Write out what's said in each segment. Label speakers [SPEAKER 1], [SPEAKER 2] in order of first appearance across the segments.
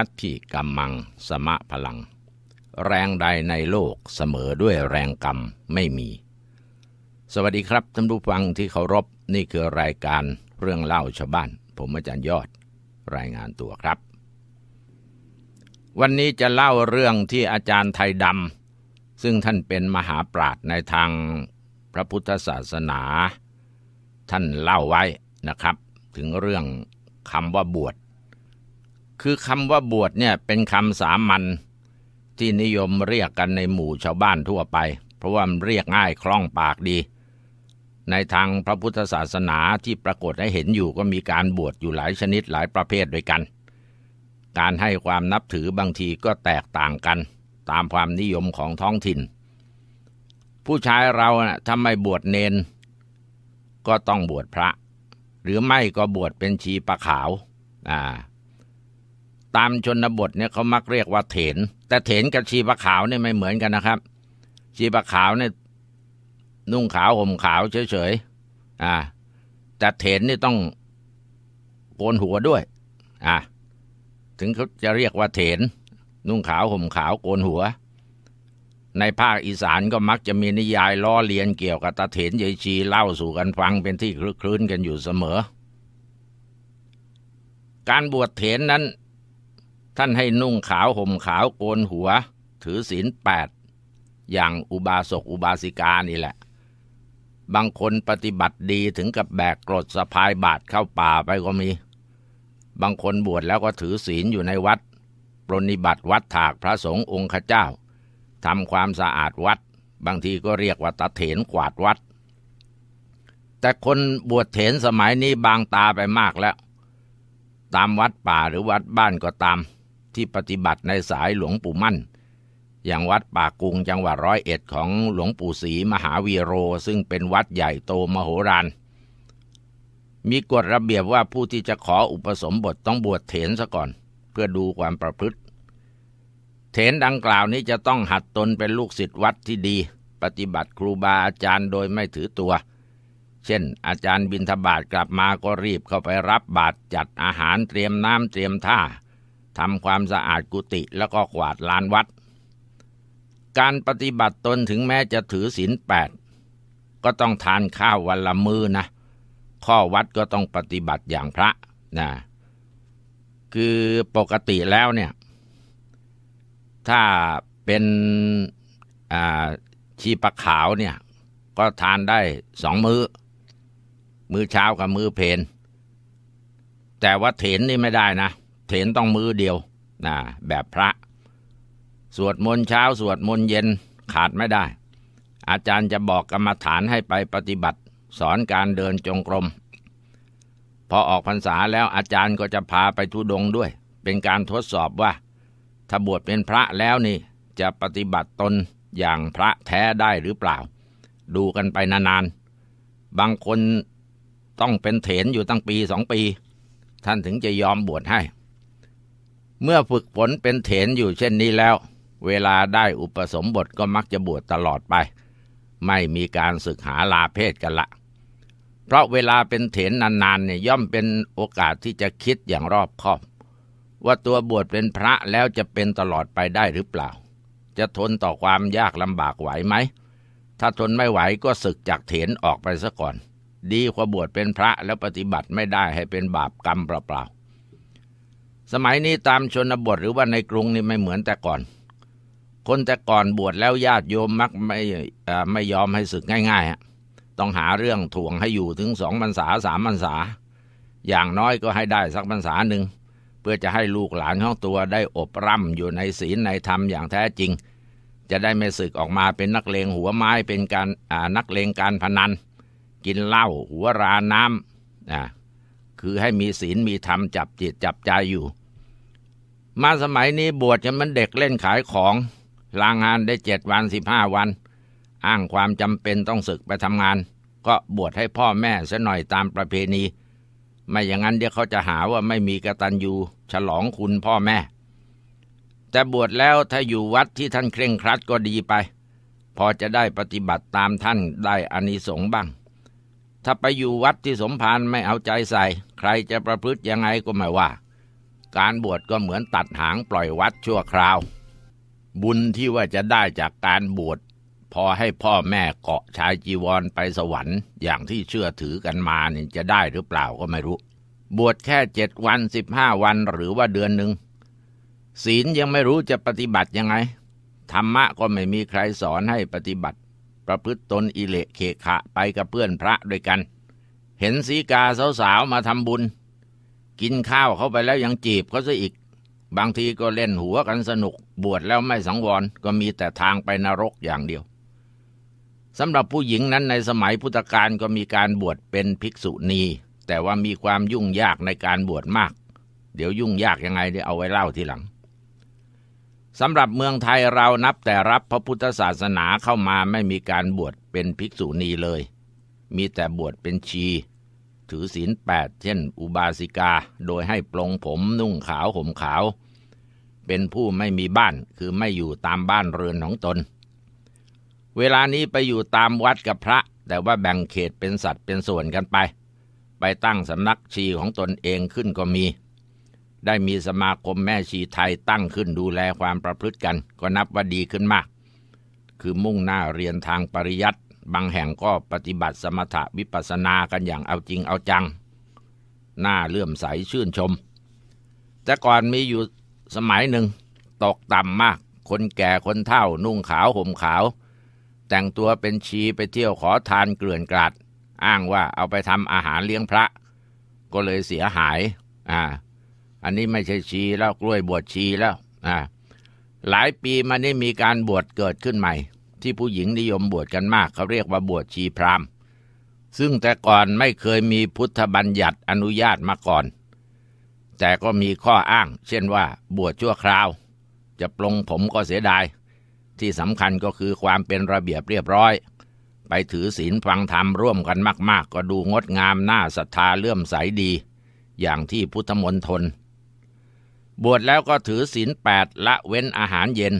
[SPEAKER 1] ัตถิกรมมังสมะพลัง แรงใดในโลกเสมอด้วยแรงกรรมไม่มี สวัสดีครับท่านผู้ฟังที่เคารพนี่คือรายการเรื่องเล่าชาวบ้าน ผมอาจารย์ยอดรายงานตัวครับ วันนี้จะเล่าเรื่องที่อาจารย์ไทยดำ ซึ่งท่านเป็นมหาปราชญ์ในทางพระพุทธศาสนาท่านเล่าไว้นะครับ ถึงเรื่องคำว่าบวชคือคำว่าบวชเนี่ยเป็นคำสามัญที่นิยมเรียกกันในหมู่ชาวบ้านทั่วไป เพราะว่ามันเรียกง่ายคล่องปากดี ในทางพระพุทธศาสนาที่ปรากฏให้เห็นอยู่ก็มีการบวชอยู่หลายชนิดหลายประเภทด้วยกัน การให้ความนับถือบางทีก็แตกต่างกันตามความนิยมของท้องถิ่น ผู้ชายเราทำไม่บวชเนน ก็ต้องบวชพระ หรือไม่ก็บวชเป็นชีปะขาวอ่าตามชนบทเนี่ยเขามักเรียกว่าเถน แต่เถนกับชีปะขาวเนี่ยไม่เหมือนกันนะครับ ชีปะขาวเนี่ยนุ่งขาวห่มขาวเฉยๆ อ่าแต่เถนนี่ต้องโกนหัวด้วยอ่าถึงเขาจะเรียกว่าเถน นุ่งขาวห่มขาวโกนหัว ในภาคอีสานก็มักจะมีนิยายล้อเลียนเกี่ยวกับตาเถนยายชี เล่าสู่กันฟังเป็นที่คลคลื้นกันอยู่เสมอ การบวชเถนนั้นท่านให้นุ่งขาวห่มขาวโกนหัว ถือศีลแปด อย่างอุบาสกอุบาสิกานี่แหละ บางคนปฏิบัติดีถึงกับแบกกรดสะพายบาดเข้าป่าไปก็มี บางคนบวชแล้วก็ถือศีลอยู่ในวัดปรนิบัติวัดถากพระสงฆ์องค์ขเจ้าทำความสะอาดวัด บางทีก็เรียกว่าตะเถนกวาดวัด แต่คนบวชเถนสมัยนี้บางตาไปมากแล้ว ตามวัดป่าหรือวัดบ้านก็ตามที่ปฏิบัติในสายหลวงปู่มั่น อย่างวัดป่ากุงจังหวัดร้อยเอ็ดของหลวงปู่ศรีมหาวีโรซึ่งเป็นวัดใหญ่โตมโหฬารมีกฎระเบียบว่าผู้ที่จะขออุปสมบทต้องบวชเถนซะก่อน เพื่อดูความประพฤติ เถนดังกล่าวนี้จะต้องหัดตนเป็นลูกศิษย์วัดที่ดี ปฏิบัติครูบาอาจารย์โดยไม่ถือตัว เช่น อาจารย์บินทบาทกลับมาก็รีบเข้าไปรับบาตรจัดอาหารเตรียมน้ำเตรียมท่าทำความสะอาดกุฏิแล้วก็กวาดลานวัด การปฏิบัติตนถึงแม้จะถือศีลแปดก็ต้องทานข้าววันละมือนะ ข้อวัดก็ต้องปฏิบัติอย่างพระนะคือปกติแล้วเนี่ย ถ้าเป็นชีปะขาวเนี่ย ก็ทานได้สองมือ้อมื้อเช้ากับมื้อเพนแต่ว่าเถนนี่ไม่ได้นะเถนต้องมือเดียวนะแบบพระ สวดมนต์เช้าสวดมนต์เย็นขาดไม่ได้ อาจารย์จะบอกกรรมฐานให้ไปปฏิบัติ สอนการเดินจงกรมพอออกพรรษาแล้วอาจารย์ก็จะพาไปทุดงด้วยเป็นการทดสอบว่าถ้าบวชเป็นพระแล้วนี่จะปฏิบัติตนอย่างพระแท้ได้หรือเปล่า ดูกันไปนานๆบางคนต้องเป็นเถนอยู่ตั้งปีสองปี ท่านถึงจะยอมบวชให้เมื่อฝึกฝนเป็นเถนอยู่เช่นนี้แล้ว เวลาได้อุปสมบทก็มักจะบวชตลอดไป ไม่มีการศึกหาลาเพศกันละ เพราะเวลาเป็นเถนนานๆเนี่ยย่อมเป็นโอกาสที่จะคิดอย่างรอบคอบ ว่าตัวบวชเป็นพระแล้วจะเป็นตลอดไปได้หรือเปล่า จะทนต่อความยากลำบากไหวไหม ถ้าทนไม่ไหวก็ศึกจากเถนออกไปซะก่อน ดีกว่าบวชเป็นพระแล้วปฏิบัติไม่ได้ให้เป็นบาปกรรมเปล่าๆสมัยนี้ตามชนบทหรือว่าในกรุงนี่ไม่เหมือนแต่ก่อน คนแต่ก่อนบวชแล้วญาติโยมมักไม่ไม่ยอมให้ศึกง่ายๆ ต้องหาเรื่องถ่วงให้อยู่ถึงสองพรรษาสามพรรษา อย่างน้อยก็ให้ได้สักพรรษาหนึ่ง เพื่อจะให้ลูกหลานของตัวได้อบร่ำอยู่ในศีลในธรรมอย่างแท้จริง จะได้ไม่ศึกออกมาเป็นนักเลงหัวไม้เป็นการนักเลงการพนัน กินเหล้าหัวราน้ำคือให้มีศีลมีธรรมจับจิตจับใจอยู่ มาสมัยนี้บวชจะมันเด็กเล่นขายของ ลางานได้เจ็ดวันสิบห้าวัน อ้างความจำเป็นต้องศึกไปทำงาน ก็บวชให้พ่อแม่ซะหน่อยตามประเพณี ไม่อย่างนั้นเดี๋ยวเขาจะหาว่าไม่มีกระตันยูฉลองคุณพ่อแม่ แต่บวชแล้วถ้าอยู่วัดที่ท่านเคร่งครัดก็ดีไป พอจะได้ปฏิบัติตามท่านได้อานิสงส์บ้าง ถ้าไปอยู่วัดที่สมภารไม่เอาใจใส่ใครจะประพฤติยังไงก็ไม่ว่า การบวชก็เหมือนตัดหางปล่อยวัดชั่วคราว บุญที่ว่าจะได้จากการบวช พอให้พ่อแม่เกาะชายจีวรไปสวรรค์อย่างที่เชื่อถือกันมาเนี่ยจะได้หรือเปล่าก็ไม่รู้ บวชแค่เจ็ดวันสิบห้าวัน หรือว่าเดือนหนึ่งศีลยังไม่รู้จะปฏิบัติยังไง ธรรมะก็ไม่มีใครสอนให้ปฏิบัติ ประพฤติตนอิเลเคขะไปกับเพื่อนพระด้วยกันเห็นสีกาสาวๆมาทำบุญ กินข้าวเข้าไปแล้วยังจีบเขาซะอีก บางทีก็เล่นหัวกันสนุก บวชแล้วไม่สังวร ก็มีแต่ทางไปนรกอย่างเดียวสำหรับผู้หญิงนั้นในสมัยพุทธกาลก็มีการบวชเป็นภิกษุณีแต่ว่ามีความยุ่งยากในการบวชมาก เดี๋ยวยุ่งยากยังไงเดี๋ยวเอาไว้เล่าทีหลังสำหรับเมืองไทยเรานับแต่รับพระพุทธศาสนาเข้ามาไม่มีการบวชเป็นภิกษุณีเลยมีแต่บวชเป็นชี ถือศีลแปดเช่น อุบาสิกาโดยให้ปลงผมนุ่งขาวห่มขาว เป็นผู้ไม่มีบ้านคือไม่อยู่ตามบ้านเรือนของตน เวลานี้ไปอยู่ตามวัดกับพระ แต่ว่าแบ่งเขตเป็นสัตว์เป็นส่วนกันไป ไปตั้งสำนักชีของตนเองขึ้นก็มี ได้มีสมาคมแม่ชีไทยตั้งขึ้นดูแลความประพฤติกันก็นับว่าดีขึ้นมาก คือมุ่งหน้าเรียนทางปริยัติบางแห่งก็ปฏิบัติสมถะวิปัสนากันอย่างเอาจริงเอาจังหน้าเลื่อมใสชื่นชม แต่ก่อนมีอยู่สมัยหนึ่งตกต่ำมาก คนแก่คนเฒ่านุ่งขาวห่มขาว แต่งตัวเป็นชีไปเที่ยวขอทานเกลื่อนกลาดอ้างว่าเอาไปทำอาหารเลี้ยงพระ ก็เลยเสียหายอ่า อันนี้ไม่ใช่ชีแล้วกล้วยบวชชีแล้วอ่าหลายปีมานี้มีการบวชเกิดขึ้นใหม่ที่ผู้หญิงนิยมบวชกันมากเขาเรียกว่าบวชชีพราม ซึ่งแต่ก่อนไม่เคยมีพุทธบัญญัติอนุญาตมาก่อน แต่ก็มีข้ออ้างเช่นว่าบวชชั่วคราว จะปลงผมก็เสียดาย ที่สำคัญก็คือความเป็นระเบียบเรียบร้อย ไปถือศีลฟังธรรมร่วมกันมาก ๆ ก็ดูงดงามน่าศรัทธาเลื่อมใสดี อย่างที่พุทธมนทน บวชแล้วก็ถือศีลแปดละเว้นอาหารเย็น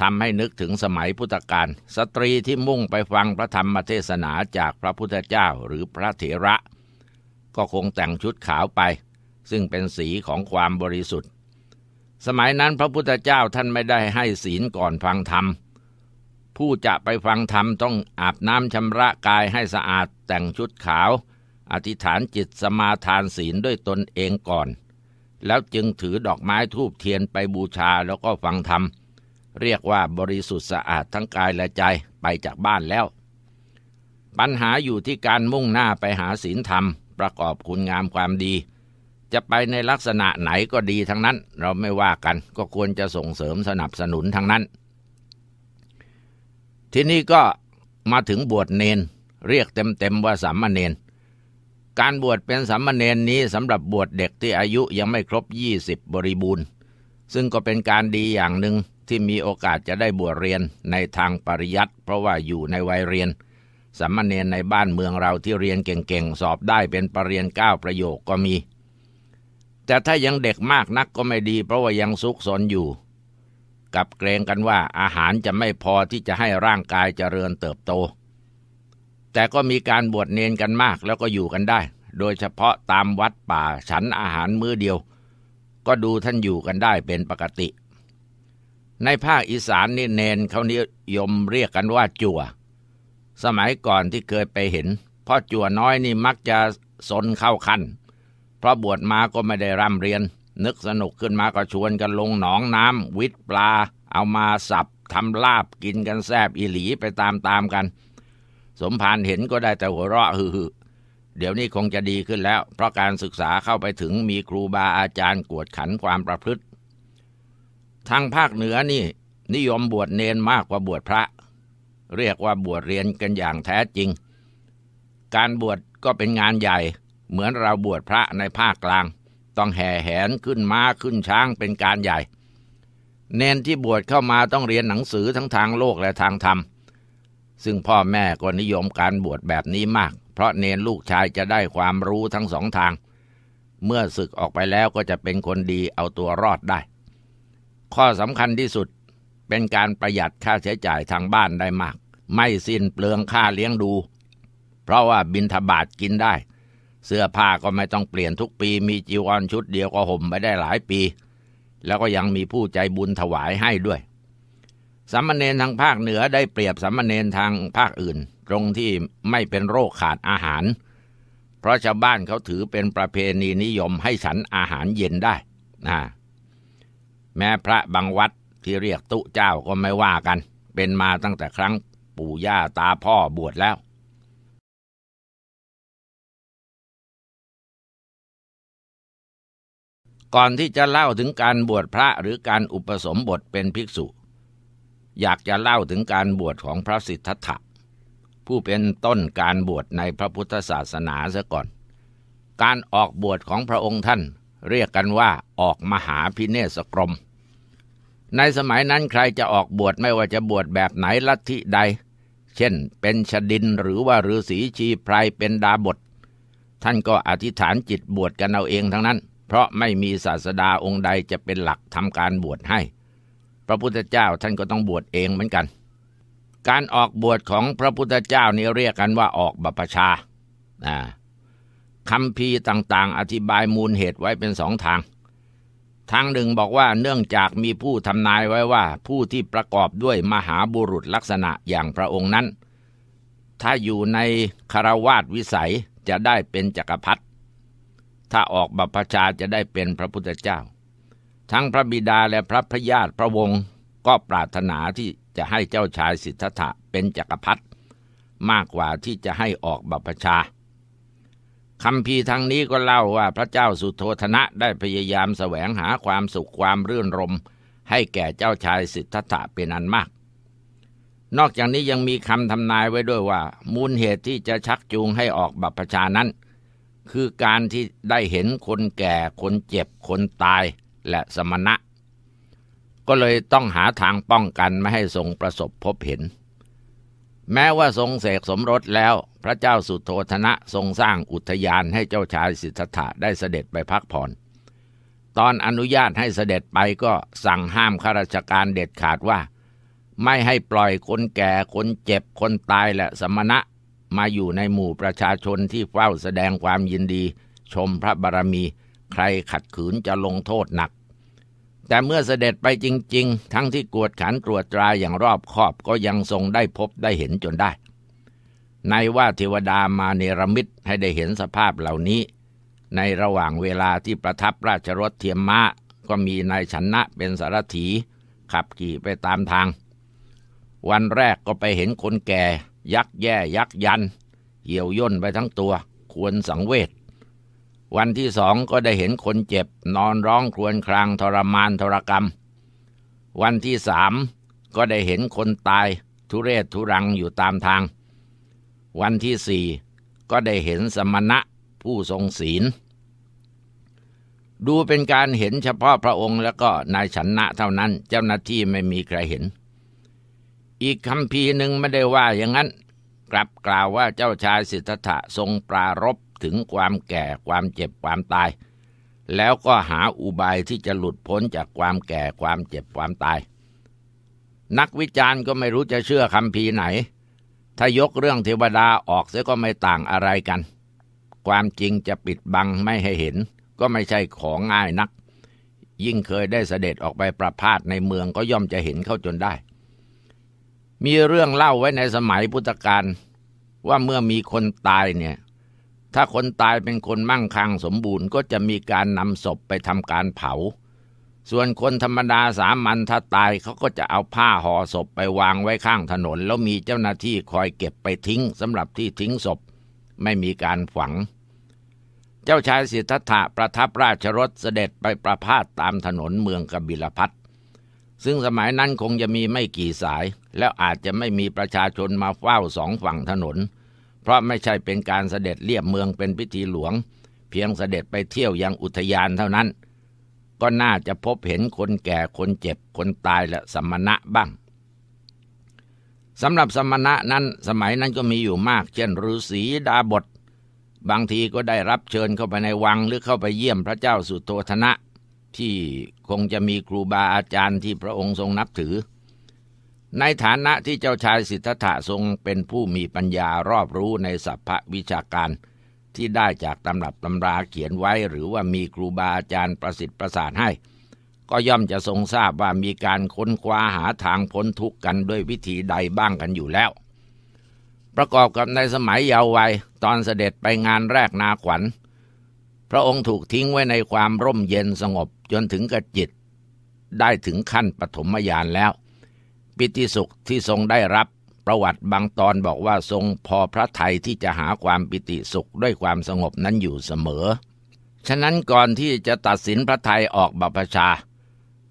[SPEAKER 1] ทำให้นึกถึงสมัยพุทธกาล สตรีที่มุ่งไปฟังพระธรรมเทศนาจากพระพุทธเจ้าหรือพระเถระ ก็คงแต่งชุดขาวไป ซึ่งเป็นสีของความบริสุทธิ์ สมัยนั้นพระพุทธเจ้าท่านไม่ได้ให้ศีลก่อนฟังธรรม ผู้จะไปฟังธรรมต้องอาบน้ำชำระกายให้สะอาดแต่งชุดขาว อธิษฐานจิตสมาทานศีลด้วยตนเองก่อน แล้วจึงถือดอกไม้ทูบเทียนไปบูชาแล้วก็ฟังธรรมเรียกว่าบริสุทธิ์สะอาดทั้งกายและใจไปจากบ้านแล้ว ปัญหาอยู่ที่การมุ่งหน้าไปหาศีลธรรมประกอบคุณงามความดี จะไปในลักษณะไหนก็ดีทั้งนั้น เราไม่ว่ากันก็ควรจะส่งเสริมสนับสนุนทั้งนั้น ที่นี่ก็มาถึงบวชเนน เรียกเต็มๆว่าสามเณรการบวชเป็นสามเณรนี้สำหรับบวชเด็กที่อายุยังไม่ครบ 20 บริบูรณ์ ซึ่งก็เป็นการดีอย่างหนึ่งที่มีโอกาสจะได้บวชเรียนในทางปริยัติเพราะว่าอยู่ในวัยเรียนสามเณรในบ้านเมืองเราที่เรียนเก่งๆ สอบได้เป็นปรริญญาาประโยคก็มี แต่ถ้ายังเด็กมากนักก็ไม่ดีเพราะว่ายังซุกซนอยู่ กับเกรงกันว่าอาหารจะไม่พอที่จะให้ร่างกายจเจริญเติบโต แต่ก็มีการบวชเนนกันมากแล้วก็อยู่กันได้ โดยเฉพาะตามวัดป่าฉันอาหารมื้อเดียว ก็ดูท่านอยู่กันได้เป็นปกติในภาคอีสานนี่เนนเขานิยมเรียกกันว่าจัว สมัยก่อนที่เคยไปเห็น พ่อจัวน้อยนี่มักจะสนเข้าคันเพราะบวชมาก็ไม่ได้ร่ำเรียน นึกสนุกขึ้นมาก็ชวนกันลงหนองน้ำวิทปลา เอามาสับทำลาบกินกันแซบอีหลีไปตามตามกัน สมภารเห็นก็ได้แต่หัวเราะฮือเดี๋ยวนี้คงจะดีขึ้นแล้ว เพราะการศึกษาเข้าไปถึงมีครูบาอาจารย์กวดขันความประพฤติทางภาคเหนือนี่ นิยมบวชเนนมากกว่าบวชพระเรียกว่าบวชเรียนกันอย่างแท้จริง การบวชก็เป็นงานใหญ่ เหมือนเราบวชพระในภาคกลาง ต้องแห่แหนขึ้นมา้าขึ้นช้างเป็นการใหญ่ เนนที่บวชเข้ามาต้องเรียนหนังสือทั้งทางโลกและทางธรรม ซึ่งพ่อแม่ก็นิยมการบวชแบบนี้มาก เพราะเนนลูกชายจะได้ความรู้ทั้งสองทาง เมื่อศึกออกไปแล้วก็จะเป็นคนดีเอาตัวรอดได้ข้อสำคัญที่สุดเป็นการประหยัดค่าใช้จ่ายทางบ้านได้มาก ไม่สิ้นเปลืองค่าเลี้ยงดู เพราะว่าบินทบาทกินได้ เสื้อผ้าก็ไม่ต้องเปลี่ยนทุกปี มีจีวรชุดเดียวก็ห่มไปได้หลายปี แล้วก็ยังมีผู้ใจบุญถวายให้ด้วยสัมมเนนทางภาคเหนือได้เปรียบสัมมเนนทางภาคอื่น ตรงที่ไม่เป็นโรคขาดอาหาร เพราะชาวบ้านเขาถือเป็นประเพณีนิยมให้ฉันอาหารเย็นได้นะแม้พระบางวัดที่เรียกตุเจ้าก็ไม่ว่ากัน เป็นมาตั้งแต่ครั้งปู่ย่าตาพ่อบวชแล้ว ก่อนที่จะเล่าถึงการบวชพระหรือการอุปสมบทเป็นภิกษุ อยากจะเล่าถึงการบวชของพระสิทธัตถะผู้เป็นต้นการบวชในพระพุทธศาสนาซะก่อน การออกบวชของพระองค์ท่านเรียกกันว่าออกมหาพิเนสกรมในสมัยนั้นใครจะออกบวชไม่ว่าจะบวชแบบไหนลัทธิใด เช่นเป็นชดินหรือว่าฤาษีชีไพรเป็นดาบทท่านก็อธิษฐานจิตบวชกันเอาเองทั้งนั้นเพราะไม่มีศาสดาองค์ใดจะเป็นหลักทำการบวชให้ พระพุทธเจ้าท่านก็ต้องบวชเองเหมือนกัน การออกบวชของพระพุทธเจ้านี่เรียกกันว่าออกบัพชาคำพีต่างๆ อธิบายมูลเหตุไว้เป็นสองทางทางหนึ่งบอกว่าเนื่องจากมีผู้ทำนายไว้ว่าผู้ที่ประกอบด้วยมหาบุรุษลักษณะอย่างพระองค์นั้น ถ้าอยู่ในคารวาสวิสัยจะได้เป็นจกักรพรรดิถ้าออกบัพชาจะได้เป็นพระพุทธเจ้า ทั้งพระบิดาและพระพญาติพระวงศ์ก็ปรารถนาที่จะให้เจ้าชายสิทธัตถะเป็นจกักรพรรดิมากกว่าที่จะให้ออกบัพชาคำพีทางนี้ก็เล่าว่าพระเจ้าสุโธธนะได้พยายามแสวงหาความสุขความรื่นรมให้แก่เจ้าชายสิทธัตถะเป็นอันมาก นอกจากนี้ยังมีคำทำนายไว้ด้วยว่า มูลเหตุที่จะชักจูงให้ออกบัพชานั้น คือการที่ได้เห็นคนแก่คนเจ็บคนตายและสมณะ ก็เลยต้องหาทางป้องกันไม่ให้ทรงประสบพบเห็นแม้ว่าทรงเสกสมรสแล้ว พระเจ้าสุโธธนะทรงสร้างอุทยานให้เจ้าชายสิทธัตถะได้เสด็จไปพักผ่อน ตอนอนุญาตให้เสด็จไปก็สั่งห้ามข้าราชการเด็ดขาดว่า ไม่ให้ปล่อยคนแก่ คนเจ็บคนตายและสมณะมาอยู่ในหมู่ประชาชนที่เฝ้าแสดงความยินดี ชมพระบารมี ใครขัดขืนจะลงโทษหนักแต่เมื่อเสด็จไปจริงๆ ทั้งที่กวดขันตรวจตราอย่างรอบคอบก็ยังทรงได้พบได้เห็นจนได้ ในว่าเทวดามาเนรมิตให้ได้เห็นสภาพเหล่านี้ ในระหว่างเวลาที่ประทับราชรถเทียมมะก็มีนายชนะเป็นสารถี ขับขี่ไปตามทาง วันแรกก็ไปเห็นคนแก่ ยักแย่ ยักยัน เหี่ยวย่นไปทั้งตัว ควรสังเวชวันที่สองก็ได้เห็นคนเจ็บนอนร้องครวญครางทรมานทรกรรม วันที่สามก็ได้เห็นคนตายทุเรศทุรังอยู่ตามทาง วันที่สี่ก็ได้เห็นสมณะผู้ทรงศีล ดูเป็นการเห็นเฉพาะพระองค์แล้วก็นายชนะเท่านั้นเจ้าหน้าที่ไม่มีใครเห็น อีกคำพีหนึ่งไม่ได้ว่าอย่างนั้น กลับกล่าวว่าเจ้าชายสิทธัตถะทรงปรารบถึงความแก่ความเจ็บความตาย แล้วก็หาอุบายที่จะหลุดพ้น จากความแก่ความเจ็บความตาย นักวิจารณ์ก็ไม่รู้จะเชื่อคำพีไหน ถ้ายกเรื่องเทวดาออกเสียก็ไม่ต่างอะไรกัน ความจริงจะปิดบังไม่ให้เห็น ก็ไม่ใช่ของง่ายนัก ยิ่งเคยได้เสด็จออกไปประพาสในเมืองก็ย่อมจะเห็นเข้าจนได้ มีเรื่องเล่าไว้ในสมัยพุทธกาลว่าเมื่อมีคนตายเนี่ยถ้าคนตายเป็นคนมั่งคั่งสมบูรณ์ ก็จะมีการนำศพไปทำการเผา ส่วนคนธรรมดาสามัญถ้าตายเขาก็จะเอาผ้าห่อศพไปวางไว้ข้างถนน แล้วมีเจ้าหน้าที่คอยเก็บไปทิ้งสำหรับที่ทิ้งศพไม่มีการฝัง เจ้าชายสิทธัตถะประทับราชรถเสด็จไปประพาสตามถนนเมืองกบิลพัทซึ่งสมัยนั้นคงจะมีไม่กี่สายแล้วอาจจะไม่มีประชาชนมาเฝ้าสองฝั่งถนนเพราะไม่ใช่เป็นการเสด็จเลียบเมืองเป็นพิธีหลวง เพียงเสด็จไปเที่ยวยังอุทยานเท่านั้น ก็น่าจะพบเห็นคนแก่คนเจ็บคนตายและสมณะบ้าง สำหรับสมณะนั้นสมัยนั้นก็มีอยู่มาก เช่นฤาษีดาบท บางทีก็ได้รับเชิญเข้าไปในวังหรือเข้าไปเยี่ยมพระเจ้าสุโธธนะ ที่คงจะมีครูบาอาจารย์ที่พระองค์ทรงนับถือในฐานะที่เจ้าชายสิทธัตถะทรงเป็นผู้มีปัญญารอบรู้ในสัพพวิชาการที่ได้จากตำรับตำราเขียนไว้ หรือว่ามีครูบาอาจารย์ประสิทธิ์ประสานให้ ก็ย่อมจะทรงทราบว่ามีการค้นคว้าหาทางพ้นทุกข์กันด้วยวิธีใดบ้างกันอยู่แล้ว ประกอบกับในสมัยเยาว์วัยตอนเสด็จไปงานแรกนาขวัญ พระองค์ถูกทิ้งไว้ในความร่มเย็นสงบจนถึงกระจิต ได้ถึงขั้นปฐมญาณแล้วปิติสุขที่ทรงได้รับประวัติบางตอนบอกว่าทรงพอพระทัยที่จะหาความปิติสุขด้วยความสงบนั้นอยู่เสมอ ฉะนั้นก่อนที่จะตัดสินพระทัยออกบัพชา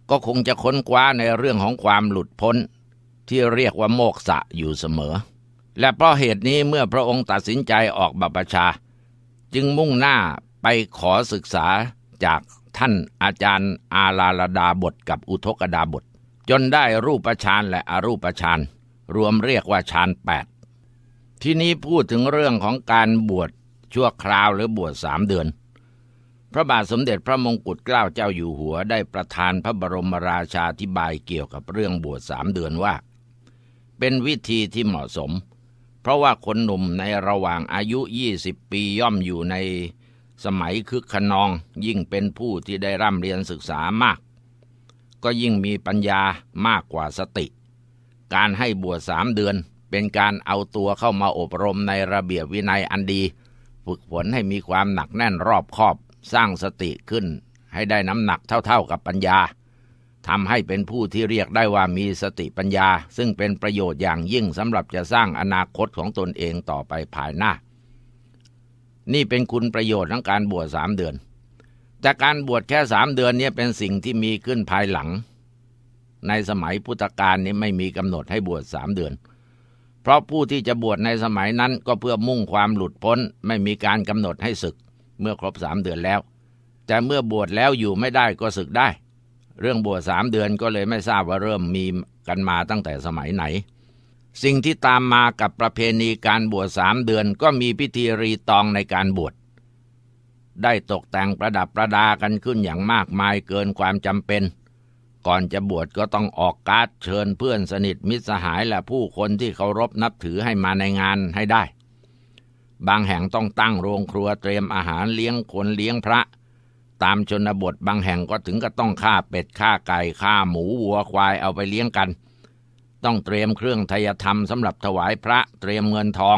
[SPEAKER 1] ก็คงจะค้นคว้าในเรื่องของความหลุดพ้นที่เรียกว่าโมกษะอยู่เสมอ และเพราะเหตุนี้เมื่อพระองค์ตัดสินใจออกบัพชา จึงมุ่งหน้าไปขอศึกษาจากท่านอาจารย์ อาลาลดาบทกับอุทกดาบทจนได้รูปฌานและอรูปฌาน รวมเรียกว่าฌานแปดที่นี้พูดถึงเรื่องของการบวชชั่วคราวหรือบวชสามเดือน พระบาทสมเด็จพระมงกุฎเกล้าเจ้าอยู่หัวได้ประทานพระบรมราชาธิบายเกี่ยวกับเรื่องบวชสามเดือนว่า เป็นวิธีที่เหมาะสม เพราะว่าคนหนุ่มในระหว่างอายุ20ปีย่อมอยู่ในสมัยคึกขนองยิ่งเป็นผู้ที่ได้ร่ำเรียนศึกษามากก็ยิ่งมีปัญญามากกว่าสติ การให้บวชสามเดือนเป็นการเอาตัวเข้ามาอบรมในระเบียบวินัยอันดี ฝึกฝนให้มีความหนักแน่นรอบคอบสร้างสติขึ้นให้ได้น้ำหนักเท่าๆกับปัญญา ทำให้เป็นผู้ที่เรียกได้ว่ามีสติปัญญา ซึ่งเป็นประโยชน์อย่างยิ่งสำหรับจะสร้างอนาคตของตนเองต่อไปภายหน้า นี่เป็นคุณประโยชน์ของการบวชสามเดือนแต่การบวชแค่สามเดือนนี้เป็นสิ่งที่มีขึ้นภายหลัง ในสมัยพุทธกาลนี้ไม่มีกำหนดให้บวชสามเดือน เพราะผู้ที่จะบวชในสมัยนั้นก็เพื่อมุ่งความหลุดพ้น ไม่มีการกำหนดให้ศึกเมื่อครบสามเดือนแล้ว แต่เมื่อบวชแล้วอยู่ไม่ได้ก็ศึกได้ เรื่องบวชสามเดือนก็เลยไม่ทราบว่าเริ่มมีกันมาตั้งแต่สมัยไหน สิ่งที่ตามมากับประเพณีการบวชสามเดือน ก็มีพิธีรีตองในการบวชได้ตกแต่งประดับประดากันขึ้นอย่างมากมายเกินความจำเป็น ก่อนจะบวชก็ต้องออกการ์ดเชิญเพื่อนสนิทมิตรสหายและผู้คนที่เคารพนับถือให้มาในงานให้ได้ บางแห่งต้องตั้งโรงครัวเตรียมอาหารเลี้ยงคนเลี้ยงพระ ตามชนบทบางแห่งก็ถึงกับต้องฆ่าเป็ดฆ่าไก่ฆ่าหมูวัวควายเอาไปเลี้ยงกัน ต้องเตรียมเครื่องทยธรรมสำหรับถวายพระเตรียมเงินทอง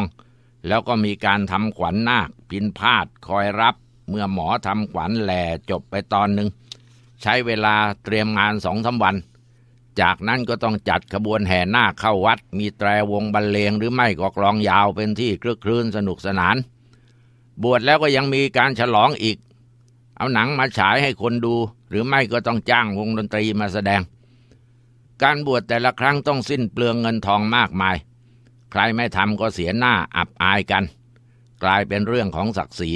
[SPEAKER 1] แล้วก็มีการทำขวัญนนาคพินพาดคอยรับเมื่อหมอทำขวัญแหล่จบไปตอนหนึ่งใช้เวลาเตรียมงานสองสาวัน จากนั้นก็ต้องจัดขบวนแห่หน้าเข้าวัด มีแตรวงบรรเลงหรือไม่ก็กลองยาวเป็นที่คลึกคลื้นสนุกสนาน บวชแล้วก็ยังมีการฉลองอีก เอาหนังมาฉายให้คนดู หรือไม่ก็ต้องจ้างวงดนตรีมาแสดง การบวชแต่ละครั้งต้องสิ้นเปลืองเงินทองมากมาย ใครไม่ทำก็เสียหน้าอับอายกัน กลายเป็นเรื่องของศักดิ์ศรี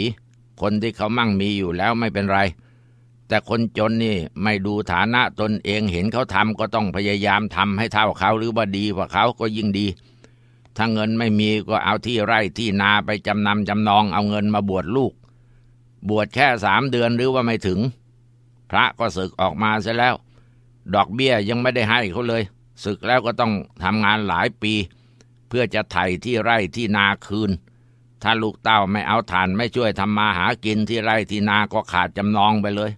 [SPEAKER 1] คนที่เขามั่งมีอยู่แล้วไม่เป็นไร แต่คนจนนี่ไม่ดูฐานะตนเองเห็นเขาทำก็ต้องพยายามทำให้เท่าเขาหรือว่าดีกว่าเขาก็ยิ่งดี ถ้าเงินไม่มีก็เอาที่ไร่ที่นาไปจำนำจำนองเอาเงินมาบวชลูก บวชแค่สามเดือนหรือว่าไม่ถึง พระก็ศึกออกมาเสียแล้ว ดอกเบี้ยยังไม่ได้ให้เขาเลย ศึกแล้วก็ต้องทำงานหลายปี เพื่อจะไถ่ที่ไร่ที่นาคืนถ้าลูกเต้าไม่เอาฐานไม่ช่วยทำมาหากินที่ไร่ที่นาก็ขาดจำนองไปเลย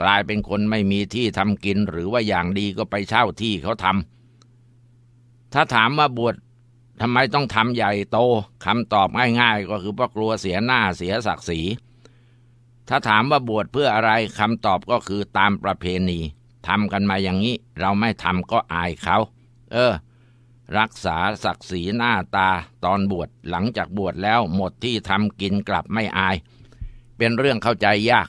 [SPEAKER 1] กลายเป็นคนไม่มีที่ทำกินหรือว่าอย่างดีก็ไปเช่าที่เขาทำถ้าถามว่าบวชทำไมต้องทำใหญ่โตคำตอบง่ายๆก็คือเพราะกลัวเสียหน้าเสียศักดิ์ศรีถ้าถามว่าบวชเพื่ออะไรคำตอบก็คือตามประเพณีทำกันมาอย่างนี้เราไม่ทำก็อายเขา เออรักษาศักดิ์ศรีหน้าตาตอนบวชหลังจากบวชแล้วหมดที่ทำกินกลับไม่อาย เป็นเรื่องเข้าใจยาก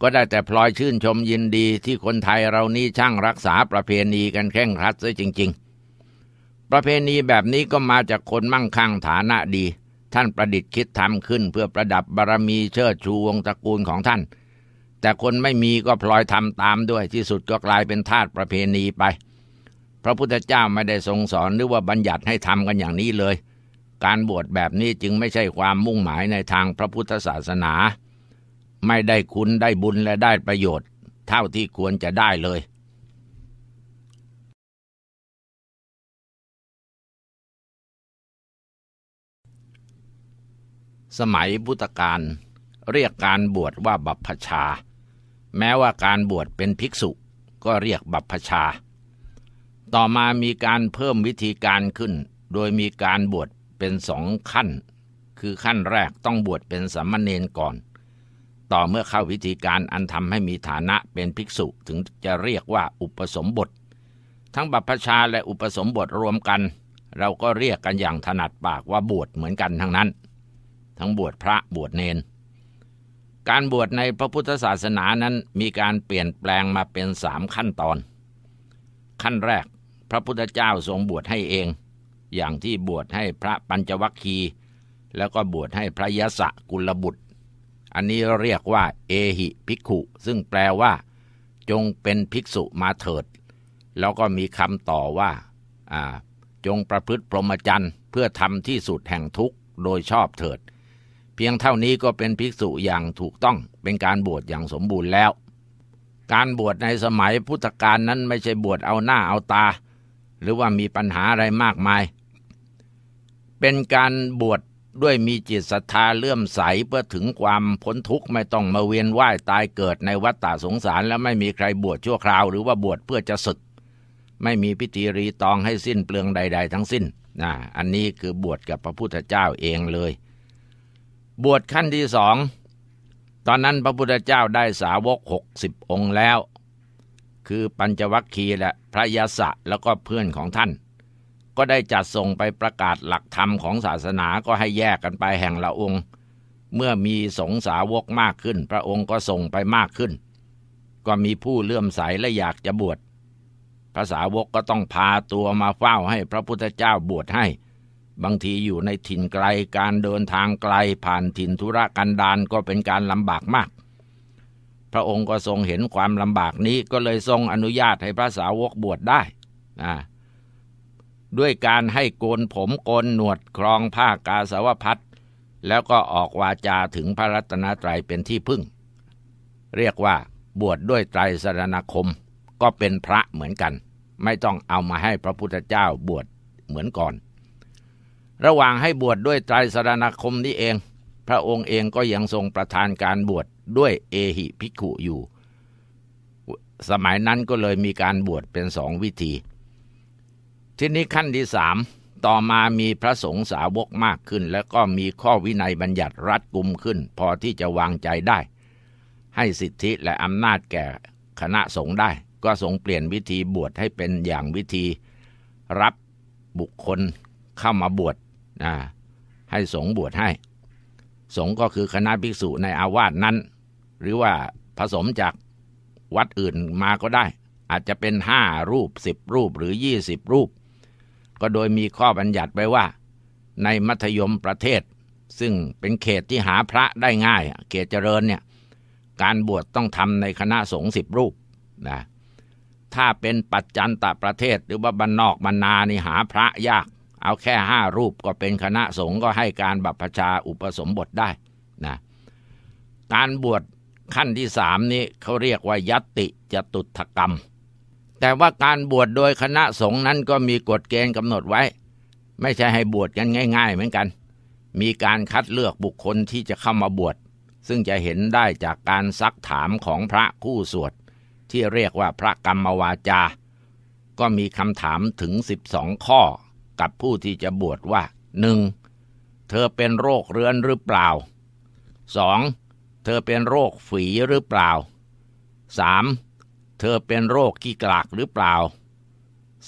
[SPEAKER 1] ก็ได้แต่พลอยชื่นชมยินดีที่คนไทยเรานี้ช่างรักษาประเพณีกันแข่งรัดซะจริงๆ ประเพณีแบบนี้ก็มาจากคนมั่งคั่งฐานะดี ท่านประดิษฐ์คิดทำขึ้นเพื่อประดับบารมีเชิดชูวงตระกูลของท่าน แต่คนไม่มีก็พลอยทำตามด้วยที่สุดก็กลายเป็นทาสประเพณีไปพระพุทธเจ้าไม่ได้ทรงสอนหรือว่าบัญญัติให้ทำกันอย่างนี้เลย การบวชแบบนี้จึงไม่ใช่ความมุ่งหมายในทางพระพุทธศาสนา ไม่ได้คุณ ได้บุญและได้ประโยชน์เท่าที่ควรจะได้เลย สมัยพุทธกาลเรียกการบวชว่าบัพพชา แม้ว่าการบวชเป็นภิกษุก็เรียกบัพพชาต่อมามีการเพิ่มวิธีการขึ้น โดยมีการบวชเป็นสองขั้น คือขั้นแรกต้องบวชเป็นสามเณรก่อน ต่อเมื่อเข้าวิธีการอันทำให้มีฐานะเป็นภิกษุ ถึงจะเรียกว่าอุปสมบท ทั้งบัพชาและอุปสมบทรวมกัน เราก็เรียกกันอย่างถนัดปากว่าบวชเหมือนกันทั้งนั้น ทั้งบวชพระบวชเนน การบวชในพระพุทธศาสนานั้นมีการเปลี่ยนแปลงมาเป็นสามขั้นตอน ขั้นแรกพระพุทธเจ้าทรงบวชให้เอง อย่างที่บวชให้พระปัญจวัคคีย์แล้วก็บวชให้พระยศกุลบุตร อันนี้เรียกว่าเอหิภิกขุ ซึ่งแปลว่า จงเป็นภิกษุมาเถิด แล้วก็มีคำต่อว่า จงประพฤติพรหมจรรย์เพื่อทำที่สุดแห่งทุกข์โดยชอบเถิด เพียงเท่านี้ก็เป็นภิกษุอย่างถูกต้องเป็นการบวชอย่างสมบูรณ์แล้ว การบวชในสมัยพุทธกาลนั้นไม่ใช่บวชเอาหน้าเอาตาหรือว่ามีปัญหาอะไรมากมาย เป็นการบวชดด้วยมีจิตศรัทธาเลื่อมใสเพื่อถึงความพ้นทุกข์ไม่ต้องมาเวียนว่ายตายเกิดในวัฏฏะสงสารและไม่มีใครบวชชั่วคราวหรือว่าบวชเพื่อจะศึก ไม่มีพิธีรีตองให้สิ้นเปลืองใดๆทั้งสิ้นนะอันนี้คือบวชกับพระพุทธเจ้าเองเลย บวชขั้นที่สองตอนนั้นพระพุทธเจ้าได้สาวกหกสิบองค์แล้ว คือปัญจวัคคีย์แหละพระยาศะแล้วก็เพื่อนของท่านก็ได้จัดส่งไปประกาศหลักธรรมของศาสนาก็ให้แยกกันไปแห่งละองค์ เมื่อมีสงสาวกมากขึ้น พระองค์ก็ส่งไปมากขึ้น ก็มีผู้เลื่อมใสและอยากจะบวชภาษาวกก็ต้องพาตัวมาเฝ้าให้พระพุทธเจ้าบวชให้ บางทีอยู่ในถิ่นไกลการเดินทางไกลผ่านถิ่นธุระกันดารก็เป็นการลำบากมากพระองค์ก็ทรงเห็นความลำบากนี้ก็เลยทรงอนุญาตให้พระสาวกบวชได้นะด้วยการให้โกนผมโกนหนวดครองผ้ากาสาวพัดแล้วก็ออกวาจาถึงพระรัตนตรัยเป็นที่พึ่ง เรียกว่าบวชดด้วยไตรสรณคม ก็เป็นพระเหมือนกัน ไม่ต้องเอามาให้พระพุทธเจ้าบวชเหมือนก่อน ระหว่างให้บวชดด้วยไตรสรณคมนี้เองพระองค์เองก็ยังทรงประทานการบวชดด้วยเอหิภิกขุอยู่ สมัยนั้นก็เลยมีการบวชเป็นสองวิธี ทีนี้ขั้นที่สามต่อมามีพระสงฆ์สาวกมากขึ้น และก็มีข้อวินัยบัญญัติรัดกุมขึ้น พอที่จะวางใจได้ ให้สิทธิและอำนาจแก่คณะสงฆ์ได้ ก็ทรงเปลี่ยนวิธีบวชให้เป็นอย่างวิธีรับบุคคลเข้ามาบวชให้สงฆ์บวชให้สงฆ์ก็คือคณะภิกษุในอาวาสนั้น หรือว่าผสมจากวัดอื่นมาก็ได้ อาจจะเป็นห้ารูปสิบรูปหรือยี่สิบรูป ก็โดยมีข้อบัญญัติไว้ว่า ในมัธยมประเทศ ซึ่งเป็นเขตที่หาพระได้ง่าย เขตเจริญเนี่ยการบวชต้องทำในคณะสงฆ์สิบรูปนะถ้าเป็นปัจจันตประเทศหรือว่าบรรนนอกบรรนานี่หาพระยากเอาแค่ห้ารูปก็เป็นคณะสงฆ์ก็ให้การบัพพชาอุปสมบทได้นะ การบวชขั้นที่สามนี้เขาเรียกว่ายัตติจตุถกรรม แต่ว่าการบวชโดยคณะสงฆ์นั้นก็มีกฎเกณฑ์กำหนดไว้ ไม่ใช่ให้บวชกันง่ายๆ เหมือนกัน มีการคัดเลือกบุคคลที่จะเข้ามาบวช ซึ่งจะเห็นได้จากการซักถามของพระคู่สวด ที่เรียกว่าพระกรรมวาจา ก็มีคำถามถึง12ข้อกับผู้ที่จะบวชว่าหนึ่งเธอเป็นโรคเรื้อนหรือเปล่า สอง เธอเป็นโรคฝีหรือเปล่า สาม เธอเป็นโรคขี้กลากหรือเปล่า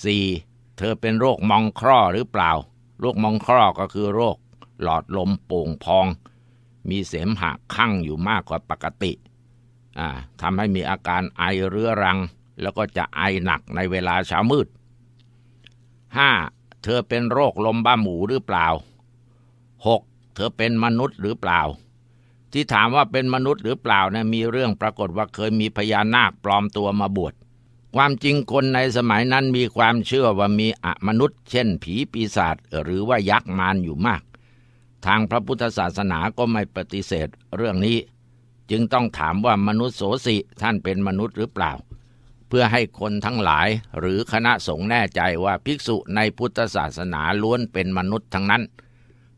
[SPEAKER 1] สี่ เธอเป็นโรคมองคร่อหรือเปล่า โรคมองคร่อก็คือโรค หลอดลมโป่งพอง มีเสมหะคั่งอยู่มากกว่าปกติทำให้มีอาการไอเรื้อรัง แล้วก็จะไอหนักในเวลาเช้ามืดห้าเธอเป็นโรคลมบ้าหมูหรือเปล่า 6. เธอเป็นมนุษย์หรือเปล่า ที่ถามว่าเป็นมนุษย์หรือเปล่านะมีเรื่องปรากฏว่าเคยมีพญานาคปลอมตัวมาบวช ความจริงคนในสมัยนั้นมีความเชื่อว่ามีอมนุษย์เช่นผีปีศาจหรือว่ายักษ์มารอยู่มาก ทางพระพุทธศาสนาก็ไม่ปฏิเสธ เรื่องนี้ จึงต้องถามว่ามนุษย์โสสิท่านเป็นมนุษย์หรือเปล่าพื่อให้คนทั้งหลายหรือคณะสงฆ์แน่ใจว่าภิกษุในพุทธศาสนาล้วนเป็นมนุษย์ทั้งนั้น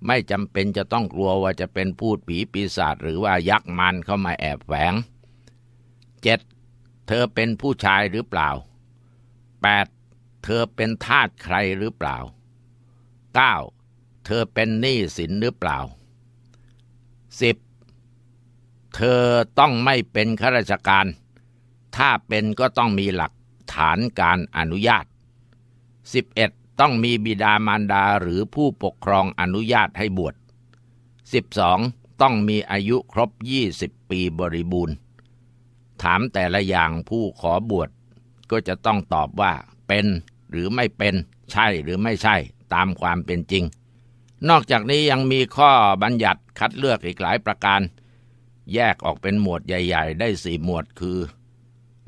[SPEAKER 1] ไม่จำเป็นจะต้องกลัวว่าจะเป็นพูดผีปีศาจหรือว่ายักษ์มันเข้ามาแอบแฝง 7. เธอเป็นผู้ชายหรือเปล่า 8. เธอเป็นทาสใครหรือเปล่า 9. เธอเป็นหนี้สินหรือเปล่า 10. เธอต้องไม่เป็นข้าราชการถ้าเป็นก็ต้องมีหลักฐานการอนุญาต 11. ต้องมีบิดามารดาหรือผู้ปกครองอนุญาตให้บวช 12. ต้องมีอายุครบ20 ปีบริบูรณ์ ถามแต่ละอย่างผู้ขอบวชก็จะต้องตอบว่าเป็น หรือไม่เป็น ใช่หรือไม่ใช่ตามความเป็นจริง นอกจากนี้ยังมีข้อบัญญัติคัดเลือกอีกหลายประการ แยกออกเป็นหมวดใหญ่ๆได้สี่หมวดคือ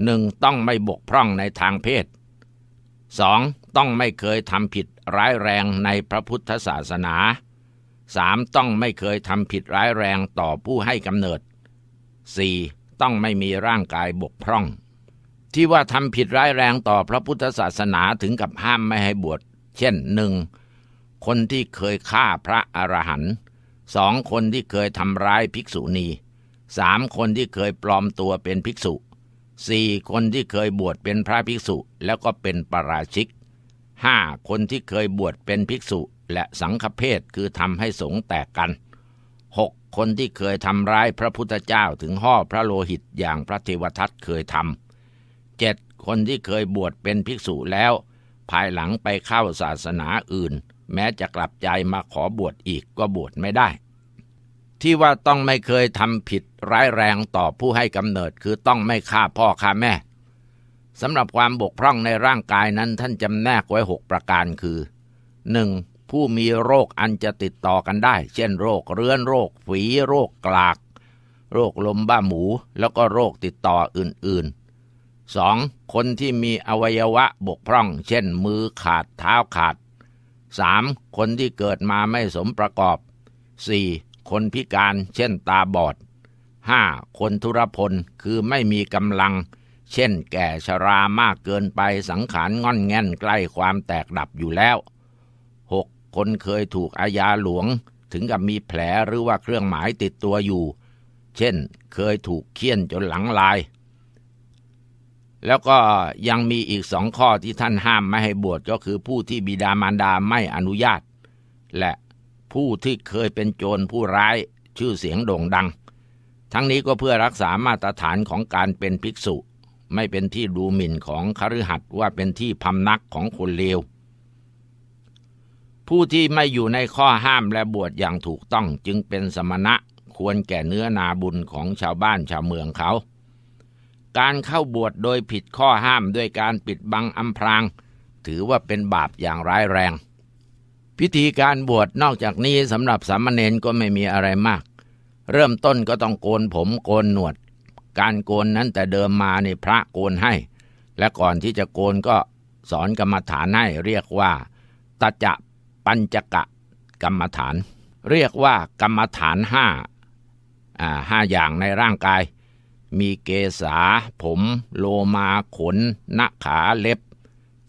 [SPEAKER 1] หนึ่งต้องไม่บกพร่องในทางเพศสองต้องไม่เคยทำผิดร้ายแรงในพระพุทธศาสนาสามต้องไม่เคยทำผิดร้ายแรงต่อผู้ให้กำเนิดสี่ต้องไม่มีร่างกายบกพร่อง ที่ว่าทำผิดร้ายแรงต่อพระพุทธศาสนาถึงกับห้ามไม่ให้บวช เช่นหนึ่งคนที่เคยฆ่าพระอรหันต์สองคนที่เคยทำร้ายภิกษุณีสามคนที่เคยปลอมตัวเป็นภิกษุสี่คนที่เคยบวชเป็นพระภิกษุแล้วก็เป็นปราชิกห้าคนที่เคยบวชเป็นภิกษุและสังฆเพศคือทำให้สงแตกกันหกคนที่เคยทำร้ายพระพุทธเจ้าถึงห่อพระโลหิตอย่างพระเทวทัตเคยทำเจ็ดคนที่เคยบวชเป็นภิกษุแล้ว ภายหลังไปเข้าศาสนาอื่น แม้จะกลับใจมาขอบวชอีกก็บวชไม่ได้ที่ว่าต้องไม่เคยทำผิดร้ายแรงต่อผู้ให้กำเนิดคือต้องไม่ฆ่าพ่อฆ่าแม่สำหรับความบกพร่องในร่างกายนั้นท่านจำแนกไว้หกประการคือ 1. ผู้มีโรคอันจะติดต่อกันได้เช่นโรคเรื้อนโรคฝี โรคกลาก โรคลมบ้าหมูแล้วก็โรคติดต่ออื่น ๆ 2. คนที่มีอวัยวะบกพร่องเช่นมือขาดเท้าขาด 3. คนที่เกิดมาไม่สมประกอบ 4. คนพิการเช่นตาบอด 5. คนทุรพลคือไม่มีกำลัง เช่นแก่ชรามากเกินไปสังขารง่อนแง่นใกล้ความแตกดับอยู่แล้ว 6. คนเคยถูกอาญาหลวง ถึงกับมีแผลหรือว่าเครื่องหมายติดตัวอยู่ เช่นเคยถูกเคี่ยนจนหลังลาย แล้วก็ยังมีอีกสองข้อที่ท่านห้ามไม่ให้บวชก็คือผู้ที่บิดามารดาไม่อนุญาต และผู้ที่เคยเป็นโจรผู้ร้าย ชื่อเสียงโด่งดัง ทั้งนี้ก็เพื่อรักษามาตรฐานของการเป็นภิกษุ ไม่เป็นที่ดูหมิ่นของคฤหัสถ์ว่าเป็นที่พำนักของคนเลวผู้ที่ไม่อยู่ในข้อห้ามและบวชอย่างถูกต้อง จึงเป็นสมณะควรแก่เนื้อนาบุญของชาวบ้านชาวเมืองเขา การเข้าบวชโดยผิดข้อห้ามด้วยการปิดบังอำพราง ถือว่าเป็นบาปอย่างร้ายแรงพิธีการบวชนอกจากนี้สำหรับสามเณรก็ไม่มีอะไรมาก เริ่มต้นก็ต้องโกนผมโกนหนวด การโกนนั้นแต่เดิมมาในพระโกนให้ และก่อนที่จะโกนก็สอนกรรมฐานให้เรียกว่าตจะปัญจกะกรรมฐาน เรียกว่ากรรมฐานห้า ห้าอย่างในร่างกาย มีเกษาผม โลมาขนนขาเล็บ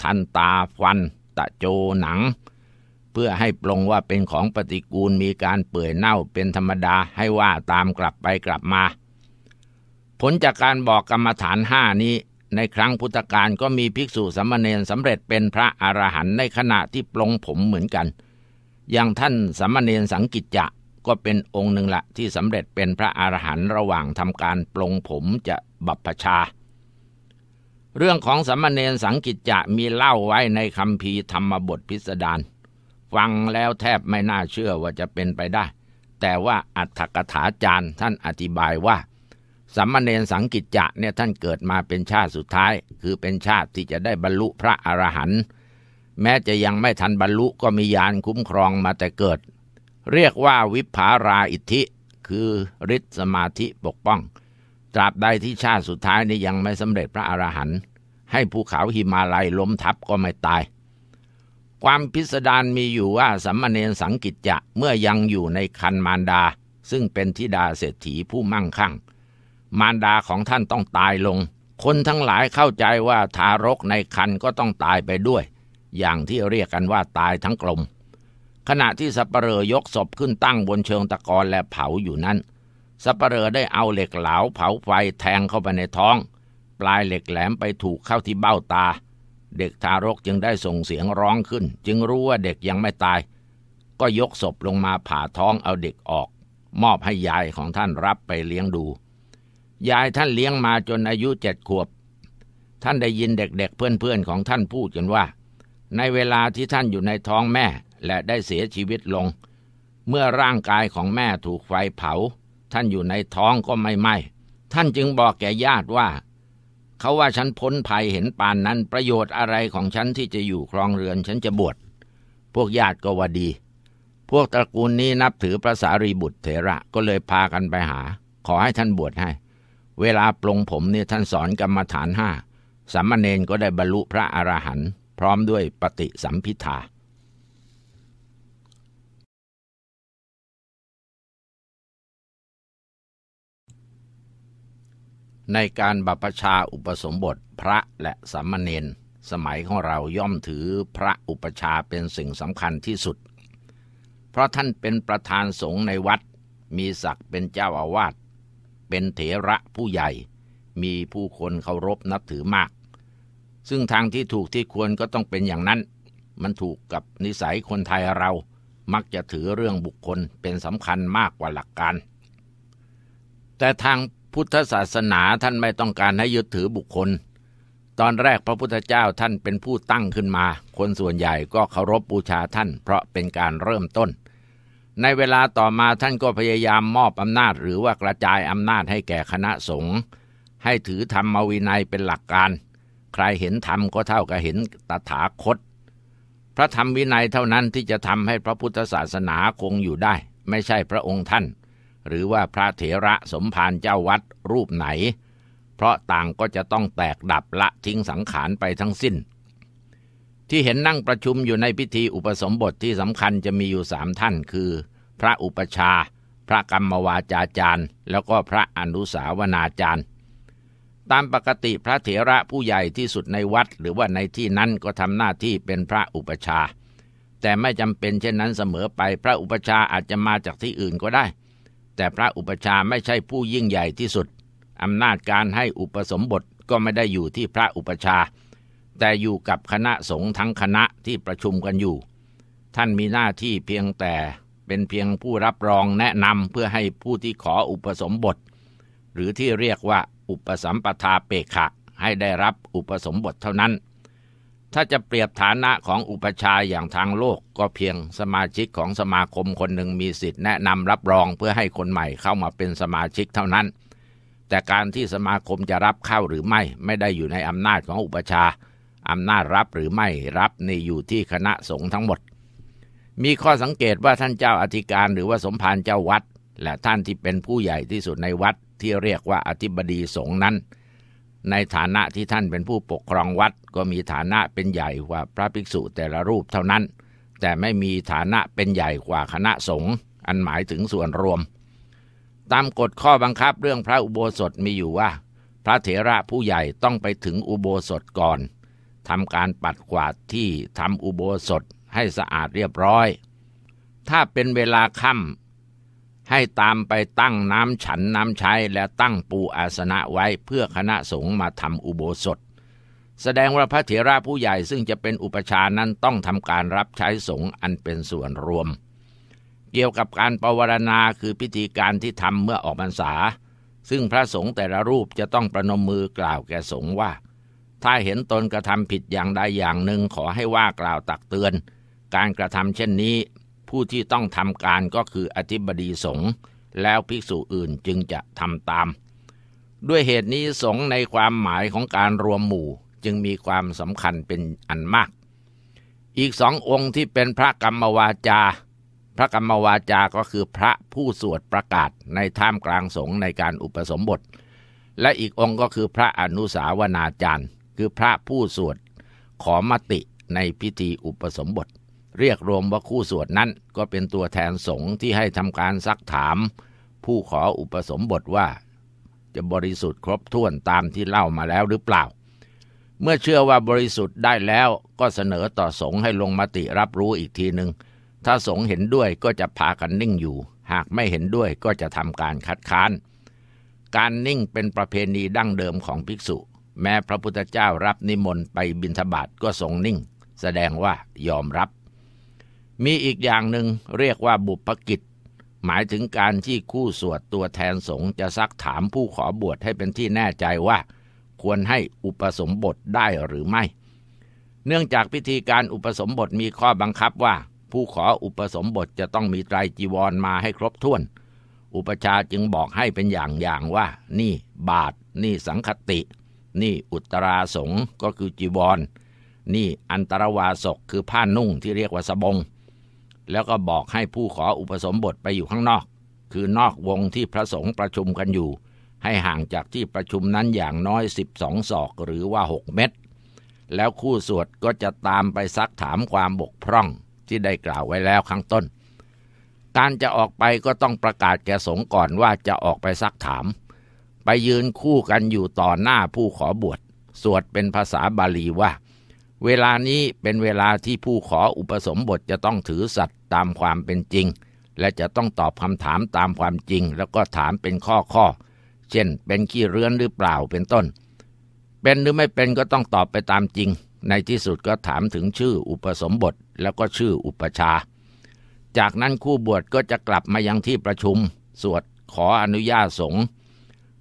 [SPEAKER 1] ทันตา ฟัน ตะโจหนังพื่อให้ปรงว่าเป็นของปฏิกูลมีการเปื่อยเน่าเป็นธรรมดาให้ว่าตามกลับไปกลับมา ผลจากการบอกกรรมฐานห้านี้ในครั้งพุทธกาลก็มีภิกษุสมเณรสำเร็จเป็นพระอรหันต์ในขณะที่ปรงผมเหมือนกัน อย่างท่านสมเณรสังกิจจะก็เป็นองค์หนึ่งละที่สำเร็จเป็นพระอรหันต์ระหว่างทำการปรงผมจะบัพชา เรื่องของสมเณรสังกิจจะมีเล่าไว้ในคำพีธรรมบทพิสดารฟังแล้วแทบไม่น่าเชื่อว่าจะเป็นไปได้ แต่ว่าอัตถกถาจารย์ท่านอธิบายว่าสัมมเนสังกิจจะเนี่ยท่านเกิดมาเป็นชาติสุดท้าย คือเป็นชาติที่จะได้บรรลุพระอรหันต์แม้จะยังไม่ทันบรรลุก็มียานคุ้มครองมาแต่เกิด เรียกว่าวิภาราอิทธิ คือฤทธิสมาธิปกป้องตราบใดที่ชาติสุดท้ายนี้ยังไม่สำเร็จพระอรหันต์ให้ภูเขาหิมาลัยล้มทับก็ไม่ตายความพิสดารมีอยู่ว่าสัมมาเนนสังกิจจะเมื่อยังอยู่ในคันมารดา ซึ่งเป็นธิดาเศรษฐีผู้มั่งคั่ง มารดาของท่านต้องตายลง คนทั้งหลายเข้าใจว่าทารกในคันก็ต้องตายไปด้วย อย่างที่เรียกกันว่าตายทั้งกลมขณะที่สัปเหร่อยกศพขึ้นตั้งบนเชิงตะกอนและเผาอยู่นั้นสัปเหร่อได้เอาเหล็กเหลาเผาไฟแทงเข้าไปในท้อง ปลายเหล็กแหลมไปถูกเข้าที่เบ้าตาเด็กทารกจึงได้ส่งเสียงร้องขึ้น จึงรู้ว่าเด็กยังไม่ตาย ก็ยกศพลงมาผ่าท้องเอาเด็กออก มอบให้ยายของท่านรับไปเลี้ยงดู ยายท่านเลี้ยงมาจนอายุเจ็ดขวบ ท่านได้ยินเด็กๆเพื่อนๆของท่านพูดกันว่า ในเวลาที่ท่านอยู่ในท้องแม่และได้เสียชีวิตลง เมื่อร่างกายของแม่ถูกไฟเผา ท่านอยู่ในท้องก็ไม่ไหม้ท่านจึงบอกแก่ญาติว่าเขาว่าฉันพ้นภัยเห็นปานนั้นประโยชน์อะไรของฉันที่จะอยู่ครองเรือนฉันจะบวช พวกญาติก็ว่าดี พวกตระกูลนี้นับถือพระสารีบุตรเถระก็เลยพากันไปหา ขอให้ท่านบวชให้ เวลาปลงผมเนี่ยท่านสอนกรรมฐานห้าสามเณรก็ได้บรรลุพระอรหันต์พร้อมด้วยปฏิสัมพิธาในการบัพชาอุปสมบทพระและสามเณรสมัยของเราย่อมถือพระอุปชาเป็นสิ่งสำคัญที่สุด เพราะท่านเป็นประธานสงฆ์ในวัด มีศักดิ์เป็นเจ้าอาวาสเป็นเถระผู้ใหญ่มีผู้คนเคารพนับถือมาก ซึ่งทางที่ถูกที่ควรก็ต้องเป็นอย่างนั้น มันถูกกับนิสัยคนไทยเรา มักจะถือเรื่องบุคคลเป็นสำคัญมากกว่าหลักการ แต่ทางพุทธศาสนาท่านไม่ต้องการให้ยึดถือบุคคล ตอนแรกพระพุทธเจ้าท่านเป็นผู้ตั้งขึ้นมา คนส่วนใหญ่ก็เคารพบูชาท่านเพราะเป็นการเริ่มต้น ในเวลาต่อมาท่านก็พยายามมอบอำนาจหรือว่ากระจายอำนาจให้แก่คณะสงฆ์ให้ถือธรรมวินัยเป็นหลักการ ใครเห็นธรรมก็เท่ากับเห็นตถาคต พระธรรมวินัยเท่านั้นที่จะทำให้พระพุทธศาสนาคงอยู่ได้ ไม่ใช่พระองค์ท่านหรือว่าพระเถระสมภารเจ้าวัดรูปไหน เพราะต่างก็จะต้องแตกดับละทิ้งสังขารไปทั้งสิ้น ที่เห็นนั่งประชุมอยู่ในพิธีอุปสมบทที่สำคัญจะมีอยู่สามท่านคือ พระอุปชา พระกรรมวาจาจารย์ แล้วก็พระอนุสาวนาจารย์ ตามปกติพระเถระผู้ใหญ่ที่สุดในวัด หรือว่าในที่นั้นก็ทำหน้าที่เป็นพระอุปชา แต่ไม่จำเป็นเช่นนั้นเสมอไป พระอุปชาอาจจะมาจากที่อื่นก็ได้แต่พระอุปชาไม่ใช่ผู้ยิ่งใหญ่ที่สุด อำนาจการให้อุปสมบทก็ไม่ได้อยู่ที่พระอุปชา แต่อยู่กับคณะสงฆ์ทั้งคณะที่ประชุมกันอยู่ ท่านมีหน้าที่เพียงแต่เป็นเพียงผู้รับรองแนะนำเพื่อให้ผู้ที่ขออุปสมบท หรือที่เรียกว่าอุปสัมปทาเปกะให้ได้รับอุปสมบทเท่านั้นถ้าจะเปรียบฐานะของอุปชาอย่างทางโลกก็เพียงสมาชิกของสมาคมคนหนึ่งมีสิทธิแนะนำรับรองเพื่อให้คนใหม่เข้ามาเป็นสมาชิกเท่านั้น แต่การที่สมาคมจะรับเข้าหรือไม่ ไม่ได้อยู่ในอำนาจของอุปชาอำนาจรับหรือไม่รับนี่อยู่ที่คณะสงฆ์ทั้งหมด มีข้อสังเกตว่าท่านเจ้าอธิการหรือว่าสมภารเจ้าวัด และท่านที่เป็นผู้ใหญ่ที่สุดในวัดที่เรียกว่าอธิบดีสงฆ์นั้นในฐานะที่ท่านเป็นผู้ปกครองวัด ก็มีฐานะเป็นใหญ่กว่าพระภิกษุแต่ละรูปเท่านั้น แต่ไม่มีฐานะเป็นใหญ่กว่าคณะสงฆ์อันหมายถึงส่วนรวม ตามกฎข้อบังคับเรื่องพระอุโบสถมีอยู่ว่า พระเถระผู้ใหญ่ต้องไปถึงอุโบสถก่อนทำการปัดกวาดที่ทำอุโบสถให้สะอาดเรียบร้อย ถ้าเป็นเวลาค่ำให้ตามไปตั้งน้ำฉันน้ำใช้และตั้งปูอาสนะไว้เพื่อคณะสงฆ์มาทำอุโบสถ แสดงว่าพระเถระผู้ใหญ่ซึ่งจะเป็นอุปชานั้นต้องทำการรับใช้สงฆ์อันเป็นส่วนรวม เกี่ยวกับการปวารณาคือพิธีการที่ทำเมื่อออกพรรษา ซึ่งพระสงฆ์แต่ละรูปจะต้องประนมมือกล่าวแก่สงฆ์ว่า ถ้าเห็นตนกระทำผิดอย่างใดอย่างหนึ่งขอให้ว่ากล่าวตักเตือน การกระทำเช่นนี้ผู้ที่ต้องทำการก็คืออธิบดีสงฆ์แล้วภิกษุอื่นจึงจะทำตาม ด้วยเหตุนี้สงฆ์ในความหมายของการรวมหมู่จึงมีความสำคัญเป็นอันมาก อีกสององค์ที่เป็นพระกรรมวาจา พระกรรมวาจา ก็คือพระผู้สวดประกาศในท่ามกลางสงฆ์ในการอุปสมบท และอีกองค์ก็คือพระอนุสาวนาจารย์คือพระผู้สวดขอมติในพิธีอุปสมบทเรียกรวมว่าคู่สวดนั้น ก็เป็นตัวแทนสงฆ์ที่ให้ทำการซักถาม ผู้ขออุปสมบทว่า จะบริสุทธิ์ครบถ้วนตามที่เล่ามาแล้วหรือเปล่า เมื่อเชื่อว่าบริสุทธิ์ได้แล้วก็เสนอต่อสงฆ์ให้ลงมติรับรู้อีกทีหนึง่ง ถ้าสงฆ์เห็นด้วยก็จะพากันนิ่งอยู่ หากไม่เห็นด้วยก็จะทำการคัดค้าน การนิ่งเป็นประเพณีดั้งเดิมของภิกษุ แม้พระพุทธเจ้ารับนิมนต์ไปบิณฑบาตก็ทรงนิ่ง แสดงว่ายอมรับมีอีกอย่างหนึ่งเรียกว่าบุพกิจ หมายถึงการที่คู่ สวดตัวแทนสงฆ์จะซักถามผู้ขอบวชให้เป็นที่แน่ใจว่า ควรให้อุปสมบทได้หรือไม่ เนื่องจากพิธีการอุปสมบทมีข้อบังคับว่า ผู้ขออุปสมบทจะต้องมีไตรจีวรมาให้ครบถ้วน อุปชาจึงบอกให้เป็นอย่างอย่างว่า นี่บาท นี่สังคติ นี่อุตราสงก็คือจีวรนนี่อันตรวาศกคือผ้านุ่งที่เรียกว่าสบงแล้วก็บอกให้ผู้ขออุปสมบทไปอยู่ข้างนอก คือนอกวงที่พระสงฆ์ประชุมกันอยู่ ให้ห่างจากที่ประชุมนั้นอย่างน้อยสิบสองศอกหรือว่าหกเมตร แล้วคู่สวดก็จะตามไปซักถามความบกพร่องที่ได้กล่าวไว้แล้วข้างต้น การจะออกไปก็ต้องประกาศแก่สงฆ์ก่อนว่าจะออกไปซักถาม ไปยืนคู่กันอยู่ต่อหน้าผู้ขอบวชสวดเป็นภาษาบาลีว่าเวลานี้เป็นเวลาที่ผู้ขออุปสมบทจะต้องถือสัตย์ตามความเป็นจริง และจะต้องตอบคำถามตามความจริง แล้วก็ถามเป็นข้อข้อเช่น เป็นขี้เรือนหรือเปล่าเป็นต้นเป็นหรือไม่เป็นก็ต้องตอบไปตามจริง ในที่สุดก็ถามถึงชื่ออุปสมบท แล้วก็ชื่ออุปชา จากนั้นคู่บวชก็จะกลับมายังที่ประชุมสวดขออนุญาตสงฆ์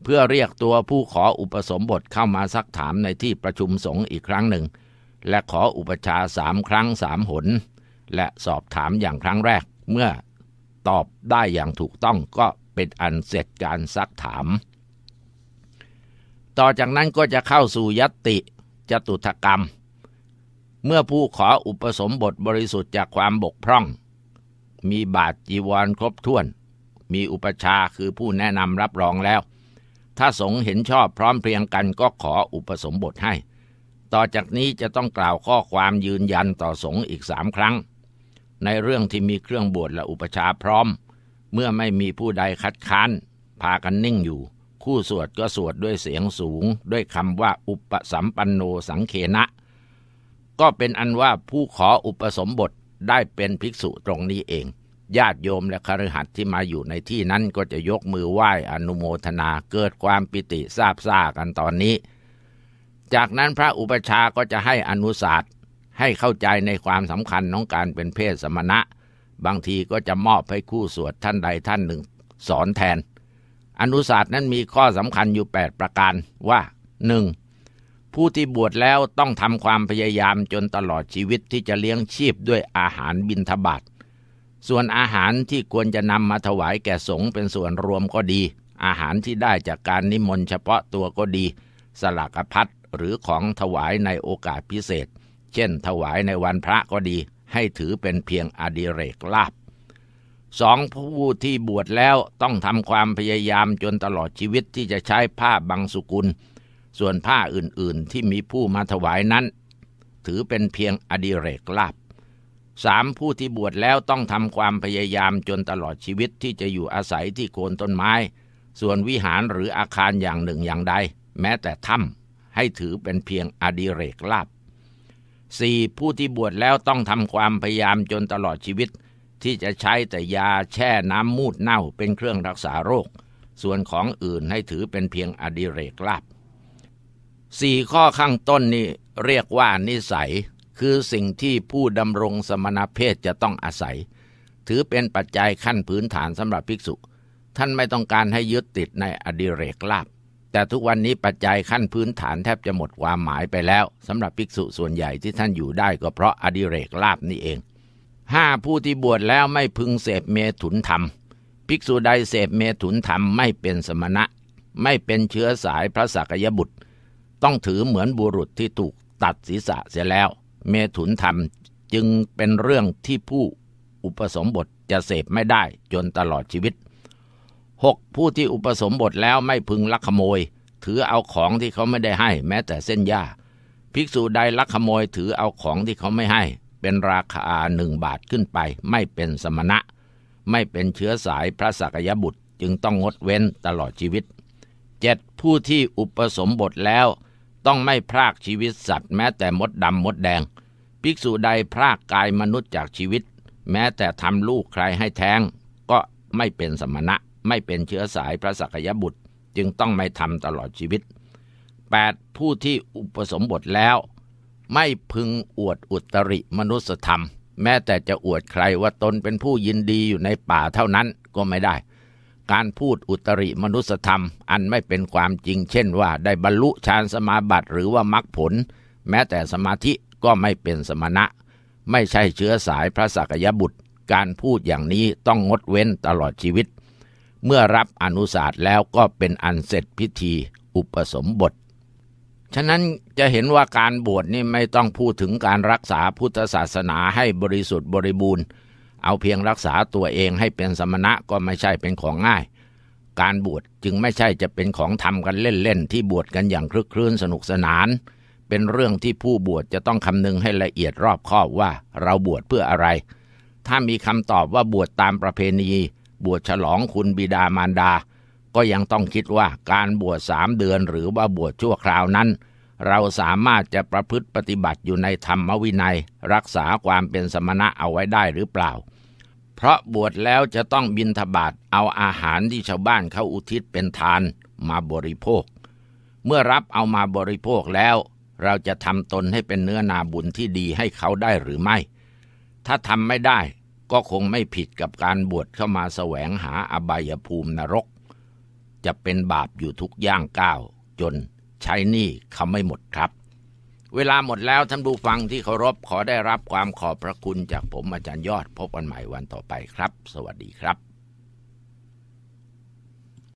[SPEAKER 1] เพื่อเรียกตัวผู้ขออุปสมบทเข้ามาซักถามในที่ประชุมสงฆ์อีกครั้งหนึ่งและขออุปชาสามครั้งสามหน และสอบถามอย่างครั้งแรก เมื่อตอบได้อย่างถูกต้องก็เป็นอันเสร็จการซักถาม ต่อจากนั้นก็จะเข้าสู่ยติจตุถกรรม เมื่อผู้ขออุปสมบทบริสุทธิ์จากความบกพร่อง มีบาทจีวรครบถ้วน มีอุปชาคือผู้แนะนำรับรองแล้ว ถ้าสงเห็นชอบพร้อมเพรียงกันก็ขออุปสมบทให้ต่อจากนี้จะต้องกล่าวข้อความยืนยันต่อสงฆ์อีกสามครั้ง ในเรื่องที่มีเครื่องบวชและอุปชาพร้อม เมื่อไม่มีผู้ใดคัดค้านพากันนิ่งอยู่ คู่สวดก็สวดด้วยเสียงสูง ด้วยคำว่าอุปสัมปันโนสังเคนะ ก็เป็นอันว่าผู้ขออุปสมบทได้เป็นภิกษุตรงนี้เอง ญาติโยมและคฤหัสถ์ที่มาอยู่ในที่นั้นก็จะยกมือไหว้อนุโมทนาเกิดความปิติซาบซ่ากันตอนนี้จากนั้นพระอุปชาก็จะให้อนุศาสตร์ให้เข้าใจในความสำคัญของการเป็นเพศสมณะ บางทีก็จะมอบให้คู่สวดท่านใดท่านหนึ่ง สอนแทน อนุศาสตร์นั้นมีข้อสำคัญอยู่ 8 ประการว่า 1. ผู้ที่บวชแล้วต้องทำความพยายามจนตลอดชีวิตที่จะเลี้ยงชีพด้วยอาหารบิณฑบาตส่วนอาหารที่ควรจะนำมาถวายแก่สงฆ์เป็นส่วนรวมก็ดี อาหารที่ได้จากการนิมนต์เฉพาะตัวก็ดี สลากพัดหรือของถวายในโอกาสพิเศษ เช่นถวายในวันพระก็ดี ให้ถือเป็นเพียงอดีเรกลาบ สองผู้ที่บวชแล้วต้องทำความพยายามจนตลอดชีวิตที่จะใช้ผ้าบางสุกุล ส่วนผ้าอื่นๆที่มีผู้มาถวายนั้น ถือเป็นเพียงอดีเรกลาบ สามผู้ที่บวชแล้วต้องทำความพยายามจนตลอดชีวิตที่จะอยู่อาศัยที่โคนต้นไม้ ส่วนวิหารหรืออาคารอย่างหนึ่งอย่างใดแม้แต่ถ้ำให้ถือเป็นเพียงอดีเรกลาบสี่ผู้ที่บวชแล้วต้องทำความพยายามจนตลอดชีวิต ที่จะใช้แต่ยาแช่น้ำมูดเน่าเป็นเครื่องรักษาโรค ส่วนของอื่นให้ถือเป็นเพียงอดีเรกลาบสี่ข้อข้างต้นนี้เรียกว่านิสัย คือสิ่งที่ผู้ดำรงสมณเพศจะต้องอาศัย ถือเป็นปัจจัยขั้นพื้นฐานสำหรับภิกษุ ท่านไม่ต้องการให้ยึดติดในอดีเรกลาบแต่ทุกวันนี้ปัจจัยขั้นพื้นฐานแทบจะหมดความหมายไปแล้วสำหรับภิกษุส่วนใหญ่ที่ท่านอยู่ได้ก็เพราะอดิเรกลาบนี่เอง ห้าผู้ที่บวชแล้วไม่พึงเสพเมถุนธรรม ภิกษุใดเสพเมถุนธรรมไม่เป็นสมณะ ไม่เป็นเชื้อสายพระสักยบุตร ต้องถือเหมือนบุรุษที่ถูกตัดศีรษะเสียแล้ว เมถุนธรรมจึงเป็นเรื่องที่ผู้อุปสมบทจะเสพไม่ได้จนตลอดชีวิต 6. ผู้ที่อุปสมบทแล้วไม่พึงลักขโมย ถือเอาของที่เขาไม่ได้ให้แม้แต่เส้นหญ้า ภิกษุใดลักขโมยถือเอาของที่เขาไม่ให้ เป็นราคาหนึ่งบาทขึ้นไปไม่เป็นสมณะ ไม่เป็นเชื้อสายพระสักยบุตร จึงต้องงดเว้นตลอดชีวิต 7. ผู้ที่อุปสมบทแล้ว ต้องไม่พรากชีวิตสัตว์แม้แต่มดดำมดแดง ภิกษุใดพรากกายมนุษย์จากชีวิต แม้แต่ทำลูกใครให้แท้ง ก็ไม่เป็นสมณะไม่เป็นเชื้อสายพระสักยบุตร จึงต้องไม่ทำตลอดชีวิต 8. ผู้ที่อุปสมบทแล้ว ไม่พึงอวดอุตริมนุสธรรม แม้แต่จะอวดใครว่าตนเป็นผู้ยินดีอยู่ในป่าเท่านั้นก็ไม่ได้ การพูดอุตริมนุสธรรมอันไม่เป็นความจริง เช่นว่าได้บรรลุฌานสมาบัติหรือว่ามรรคผล แม้แต่สมาธิก็ไม่เป็นสมณะ ไม่ใช่เชื้อสายพระสักยบุตร การพูดอย่างนี้ต้องงดเว้นตลอดชีวิตเมื่อรับอนุสาสแล้วก็เป็นอันเสร็จพิธีอุปสมบท ฉะนั้นจะเห็นว่าการบวชนี่ไม่ต้องพูดถึงการรักษาพุทธศาสนาให้บริสุทธิ์บริบูรณ์ เอาเพียงรักษาตัวเองให้เป็นสมณะก็ไม่ใช่เป็นของง่าย การบวชจึงไม่ใช่จะเป็นของทำกันเล่น ๆ ที่บวชกันอย่างคลึกคลื้นสนุกสนาน เป็นเรื่องที่ผู้บวชจะต้องคำนึงให้ละเอียดรอบคอบว่าเราบวชเพื่ออะไร ถ้ามีคำตอบว่าบวชตามประเพณีบวชฉลองคุณบิดามารดา ก็ยังต้องคิดว่าการบวชสามเดือนหรือว่าบวชชั่วคราวนั้น เราสามารถจะประพฤติปฏิบัติอยู่ใน ธรรมวินัย รักษาความเป็นสมณะเอาไว้ได้หรือเปล่า เพราะบวชแล้วจะต้องบินทบาทเอาอาหารที่ชาวบ้านเขาอุทิศเป็นทานมาบริโภค เมื่อรับเอามาบริโภคแล้ว เราจะทำตนให้เป็นเนื้อนาบุญที่ดีให้เขาได้หรือไม่ ถ้าทำไม่ได้ก็คงไม่ผิดกับการบวชเข้ามาแสวงหาอบายภูมินรก จะเป็นบาปอยู่ทุกย่างก้าว จนใช้หนี้เขาไม่หมดครับ เวลาหมดแล้วท่านผู้ฟังที่เคารพขอได้รับความขอบพระคุณจากผมอาจารย์ยอด พบกันใหม่วันต่อไปครับ สวัสดีครับ